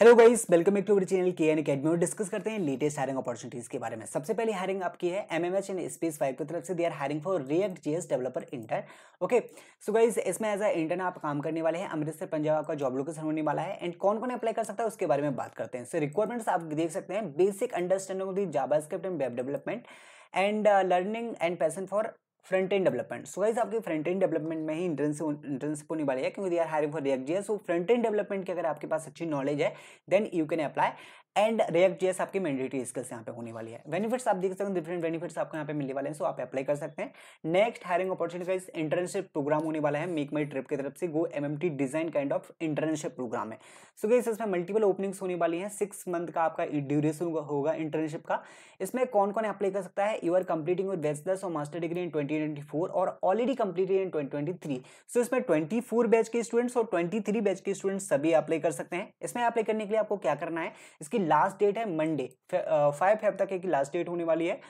hello guys welcome back to our channel K N academy और discuss करते हैं latest hiring opportunities के बारे में सबसे पहले हायरिंग आपकी है एमएमएच एंड स्पेस फाइव की तरफ से they are hiring for React JS developer intern okay so guys इसमें एज अ इंटर्न आप काम करने वाले हैं अमृतसर पंजाब का जॉब लोकेशन होने वाला है एंड कौन कौन अप्लाई कर सकता है उसके बारे में बात करते हैं सो so, रिक्वायरमेंट्स आप देख सकते हैं basic understanding of the JavaScript and web development and learning and passion for front end development so guys आपके फ्रंट एंड डेवलपमेंट में ही इंट्रेंस इंट्रेंस होने वाली है क्योंकि they are hiring for React JS so front end development की अगर आपके पास अच्छी नॉलेज है then you can apply and रेप जेएस आपकी मैंडेटरी स्किल्स यहाँ पे होने वाली है बेनिफिट्स आप देख सकते हो डिफरेंट बेनिफिट्स आपको यहाँ पे मिलने वाले हैं सो आप अप्लाई कर सकते हैं next hiring opportunities internship program होने वाला है मेक माई ट्रिप की तरफ से गो एम design kind of internship program है सो so, इसमें मल्टीपल ओपनिंग्स होने वाली है सिक्स मंथ का आपका ड्यूरेशन होगा इंटर्नशिप का इसमें कौन कौन अप्लाई कर सकता है you are completing with bachelors और मास्टर डिग्री इन ट्वेंटी और already completed in twenty so इसमें ट्वेंटी बैच के स्टूडेंट्स और ट्वेंटी बैच के स्टूडेंट्स सभी अप्लाई कर सकते हैं इसमें अप्लाई करने के लिए आपको क्या करना है इसकी लास्ट डेट है मंडे फाइव फेब तक एक लास्ट डेट होने वाली है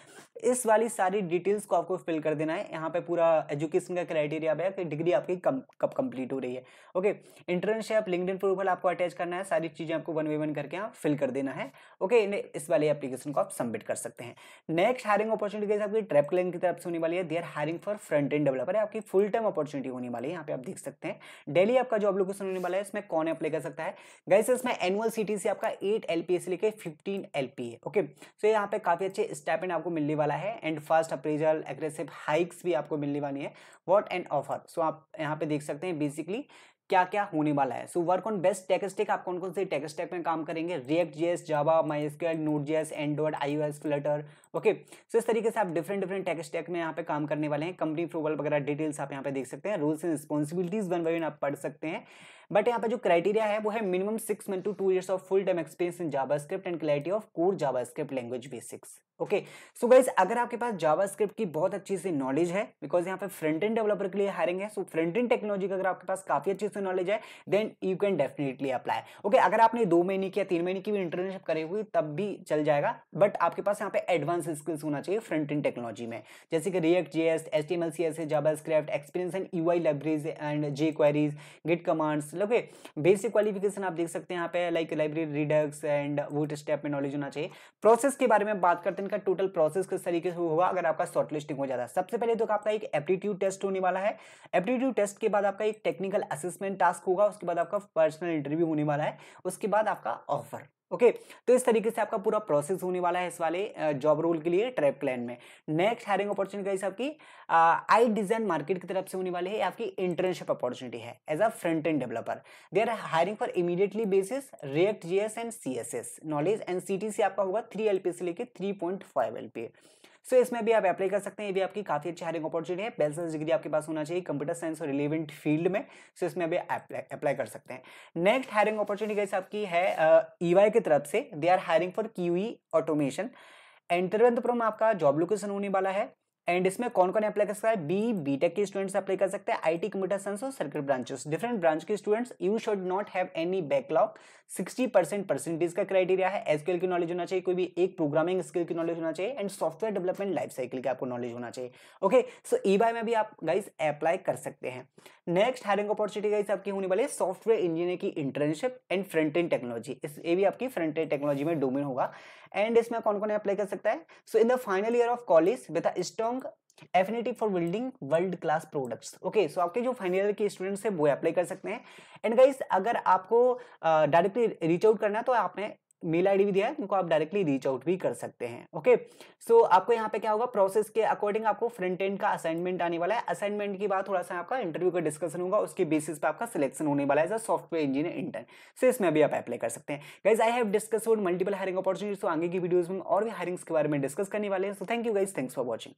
इस वाली सारी डिटेल्स को आपको फिल कर देना है यहाँ पे पूरा एजुकेशन का क्राइटेरिया है कि डिग्री आपकी कम कब कंप्लीट हो रही है ओके इंटर्नशिप लिंकड प्रोफाइल आपको अटैच करना है सारी चीज़ें आपको वन वे वन करके यहाँ फिल कर देना है ओके इस वाले एप्लीकेशन को आप सबमिट कर सकते हैं नेक्स्ट हायरिंग अपॉर्चुनिटीज आपकी ट्रैप क्लैंग की तरफ से होने वाली है they're hiring for front end developer है आपकी फुल टाइम अपॉर्चुनिटी होने वाली है यहाँ पे आप देख सकते हैं डेली आपका जॉब लोकेशन होने वाला है इसमें कौन अप्लाई कर सकता है गैसे इसमें एनुअल सी आपका एट एल से लेकर फिफ्टीन एल है ओके सो यहाँ पे काफ़ी अच्छे स्टेप एंड आपको मिलने वाला वाला है and first appraisal aggressive hikes भी आपको मिलने वाली है वॉट एंड ऑफर सो आप यहाँ पे देख सकते हैं बेसिकली क्या क्या होने वाला है so work on best tech stack आप कौन कौन से टेक्सटेक में काम करेंगे React JS Java MySQL Node JS Android iOS Flutter okay so इस तरीके से आप डिफरेंट डिफरेंट टेक्सटेक में यहाँ पे काम करने वाले हैं कंपनी अप्रूवल वगैरह डिटेल्स आप यहाँ पे देख सकते हैं roles and responsibilities one by one आप पढ़ सकते हैं बट यहाँ पर जो क्राइटेरिया है वो है minimum six month to two years of full time experience in JavaScript and clarity of core JavaScript language basics okay so guys अगर आपके पास जावास्क्रिप्ट की बहुत अच्छी सी नॉलेज है बिकॉज यहाँ पे फ्रंट एंड डेवलपर के लिए हायरिंग है सो फ्रंट एंड टेक्नोलॉजी का अगर आपके पास काफी अच्छी से नॉलेज है then you can definitely apply okay अगर आपने दो महीने की या तीन महीने की भी इंटर्नशिप करी हुई तब भी चल जाएगा बट आपके पास यहाँ पे एडवांस स्किल्स होना चाहिए फ्रंट एंड टेक्नोलॉजी में जैसे कि React JS H T M L C S experience and U I libraries and J queries git commands मतलब ओके बेसिक क्वालिफिकेशन आप देख सकते हैं यहाँ पे लाइक लाइब्रेरी रिडक्स एंड वूट स्टेप में नॉलेज होना चाहिए प्रोसेस के बारे में बात करते हैं इनका टोटल प्रोसेस किस तरीके से हुआ अगर आपका शॉर्ट लिस्टिंग हो जाता है सबसे पहले तो आपका एक एप्टीट्यूड टेस्ट होने वाला है एप्टीट्यूड टेस्ट के बाद आपका एक टेक्निकल असेसमेंट टास्क होगा उसके बाद आपका पर्सनल इंटरव्यू होने वाला है उसके बाद आपका ऑफर ओके okay, तो इस तरीके से आपका पूरा प्रोसेस होने वाला है इस वाले जॉब रोल के लिए ट्रैप प्लान में नेक्स्ट हायरिंग अपॉर्चुनिटीज आपकी आई डिजाइन मार्केट की तरफ से होने वाली है आपकी इंटर्नशिप अपॉर्चुनिटी है as a front end developer they are hiring for immediately basis React JS and CSS knowledge and C आपका होगा थ्री एल से लेकर three point five LP so so, इसमें भी आप अप्लाई कर सकते हैं ये भी आपकी काफ़ी अच्छी हायरिंग अपॉर्चुनिटी है बैचलर्स डिग्री आपके पास होना चाहिए कंप्यूटर साइंस और रिलेवेंट फील्ड में सो so, इसमें भी अप्लाई कर सकते हैं नेक्स्ट हायरिंग अपॉर्चुनिटी कैसे आपकी है ई uh, की तरफ से they are hiring for Q automation एंटरवेंतपुरम आपका जॉब लोकेशन होने वाला है एंड इसमें कौन कौन अप्लाई कर सकता है बी बी टेक के स्टूडेंट्स अप्लाई कर सकते हैं आई टी कंप्यूटर साइंस और सर्किट ब्रांचेस डिफरेंट ब्रांच के students you should not have any backlog 60 percent percentage का क्राइटेरिया है एसक्यूएल की नॉलेज होना चाहिए कोई भी एक प्रोग्रामिंग स्किल की नॉलेज होना चाहिए and software development life cycle की आपको नॉलेज होना चाहिए ओके सो ई में भी आप गाइज अप्लाई कर सकते हैं नेक्स्ट हायरिंग अपॉर्चुनिटी गाइज आपकी होने वाली है सॉफ्टवेयर इंजीनियर की internship and front end technology ये भी आपकी फ्रंट एंड टेक्नोलॉजी में डोमिन होगा एंड इसमें कौन कौन अप्लाई कर सकता है so in the final year of college with a strong affinity for building world class products okay so आपके जो फाइनल ईयर के स्टूडेंट्स हैं वो अप्लाई कर सकते हैं एंड गाइज अगर आपको डायरेक्टली रीच आउट करना है तो आपने मेल आईडी भी दिया है उनको आप डायरेक्टली रीच आउट भी कर सकते हैं ओके सो so, आपको यहाँ पे क्या होगा प्रोसेस के अकॉर्डिंग आपको फ्रंट एंड का असाइनमेंट आने वाला है असाइनमेंट की बात थोड़ा सा आपका इंटरव्यू का डिस्कशन होगा उसके बेसिस पे आपका सिलेक्शन होने वाला है as software engineer intern so इसमें भी आप अप्लाई कर सकते हैं guys I have discuss multiple hiring opportunities तो आगे की वीडियोज में और भी हायरिंग्स के बारे में डिस्कस करने वाले हैं so thank you guys thanks for watching